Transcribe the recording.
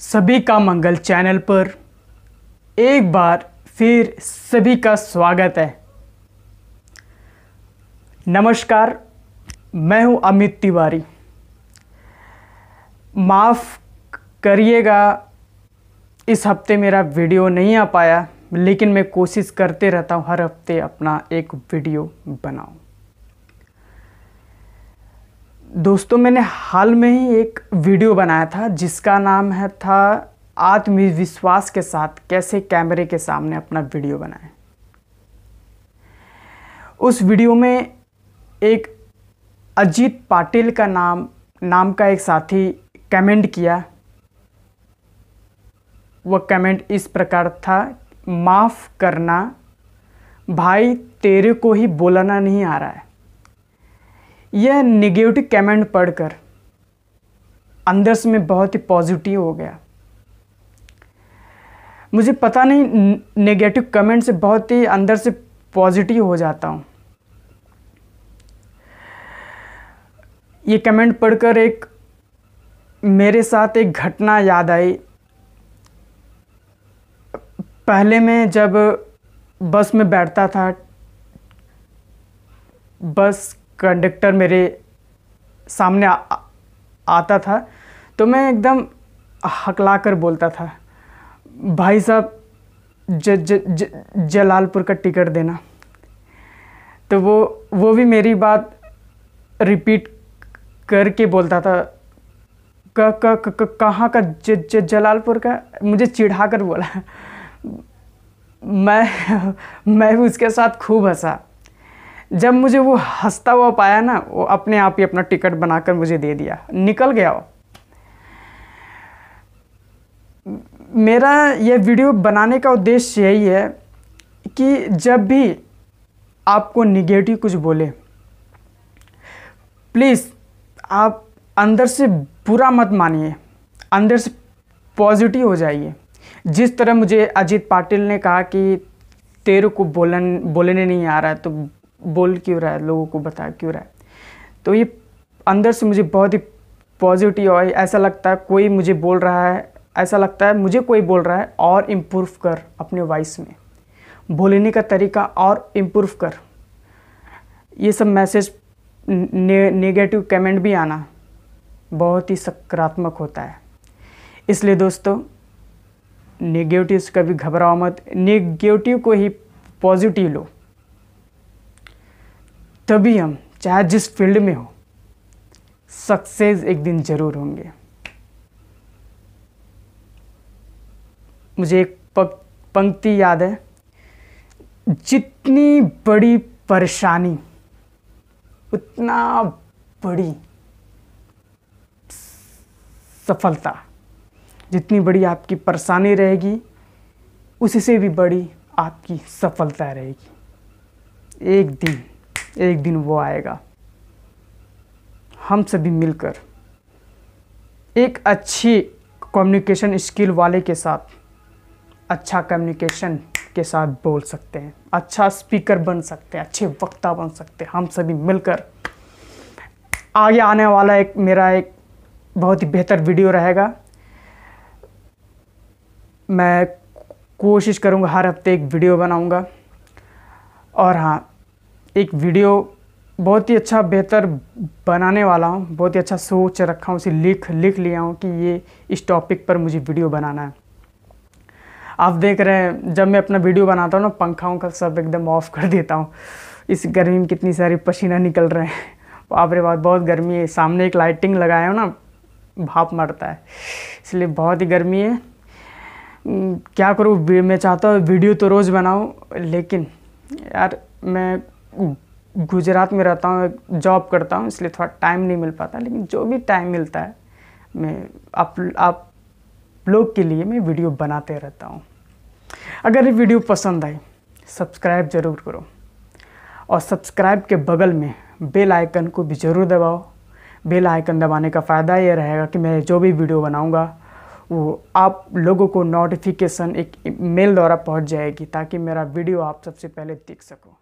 सभी का मंगल चैनल पर एक बार फिर सभी का स्वागत है नमस्कार मैं हूं अमित तिवारी माफ़ करिएगा इस हफ्ते मेरा वीडियो नहीं आ पाया लेकिन मैं कोशिश करते रहता हूं हर हफ्ते अपना एक वीडियो बनाऊं दोस्तों मैंने हाल में ही एक वीडियो बनाया था जिसका नाम है था आत्मविश्वास के साथ कैसे कैमरे के सामने अपना वीडियो बनाएं उस वीडियो में एक अजीत पाटिल का नाम नाम का एक साथी कमेंट किया वह कमेंट इस प्रकार था माफ़ करना भाई तेरे को ही बोलाना नहीं आ रहा है यह निगेटिव कमेंट पढ़कर अंदर से मैं बहुत ही पॉजिटिव हो गया मुझे पता नहीं नेगेटिव कमेंट से बहुत ही अंदर से पॉजिटिव हो जाता हूँ ये कमेंट पढ़कर एक मेरे साथ एक घटना याद आई पहले मैं जब बस में बैठता था बस कंडक्टर मेरे सामने आ, आता था तो मैं एकदम हकला कर बोलता था भाई साहब ज, जलालपुर का टिकट देना तो वो वो भी मेरी बात रिपीट करके बोलता था क, क, क, क, कहाँ का ज, ज, जलालपुर का मुझे चिढ़ा कर बोला मैं मैं भी उसके साथ खूब हंसा जब मुझे वो हंसता हुआ पाया ना वो अपने आप ही अपना टिकट बनाकर मुझे दे दिया निकल गया वो मेरा यह वीडियो बनाने का उद्देश्य यही है कि जब भी आपको निगेटिव कुछ बोले प्लीज़ आप अंदर से बुरा मत मानिए अंदर से पॉजिटिव हो जाइए जिस तरह मुझे अजीत पाटिल ने कहा कि तेरे को बोलन बोलने नहीं आ रहा है तो बोल क्यों रहा है लोगों को बता क्यों रहा है तो ये अंदर से मुझे बहुत ही पॉजिटिव और ऐसा लगता है कोई मुझे बोल रहा है ऐसा लगता है मुझे कोई बोल रहा है और इम्प्रूव कर अपने वॉइस में बोलने का तरीका और इम्प्रूव कर ये सब मैसेज ने, नेगेटिव कमेंट भी आना बहुत ही सकारात्मक होता है इसलिए दोस्तों नेगेटिव कभी घबराओ मत नेगेटिव को ही पॉजिटिव लो तभी हम चाहे जिस फील्ड में हो सक्सेस एक दिन जरूर होंगे मुझे एक पंक्ति याद है जितनी बड़ी परेशानी उतना बड़ी सफलता जितनी बड़ी आपकी परेशानी रहेगी उससे भी बड़ी आपकी सफलता रहेगी एक दिन एक दिन वो आएगा हम सभी मिलकर एक अच्छी कम्युनिकेशन स्किल वाले के साथ अच्छा कम्युनिकेशन के साथ बोल सकते हैं अच्छा स्पीकर बन सकते हैं अच्छे वक्ता बन सकते हैं हम सभी मिलकर आगे आने वाला एक मेरा एक बहुत ही बेहतर वीडियो रहेगा मैं कोशिश करूँगा हर हफ्ते एक वीडियो बनाऊँगा और हाँ एक वीडियो बहुत ही अच्छा बेहतर बनाने वाला हूँ बहुत ही अच्छा सोच रखा हूँ उसे लिख लिख लिया हूँ कि ये इस टॉपिक पर मुझे वीडियो बनाना है आप देख रहे हैं जब मैं अपना वीडियो बनाता हूँ ना पंखाओं का सब एकदम ऑफ कर देता हूँ इस गर्मी में कितनी सारी पसीना निकल रहे हैं आप रे बात बहुत गर्मी है सामने एक लाइटिंग लगाया हो ना भाप मरता है इसलिए बहुत ही गर्मी है क्या करूँ मैं चाहता हूँ वीडियो तो रोज़ बनाऊँ लेकिन यार मैं गुजरात में रहता हूँ जॉब करता हूँ इसलिए थोड़ा टाइम नहीं मिल पाता लेकिन जो भी टाइम मिलता है मैं आप आप लोग के लिए मैं वीडियो बनाते रहता हूँ अगर ये वीडियो पसंद आए सब्सक्राइब ज़रूर करो और सब्सक्राइब के बगल में बेल आइकन को भी ज़रूर दबाओ बेल आइकन दबाने का फ़ायदा यह रहेगा कि मैं जो भी वीडियो बनाऊँगा वो आप लोगों को नोटिफिकेशन एक मेल द्वारा पहुंच जाएगी ताकि मेरा वीडियो आप सबसे पहले देख सको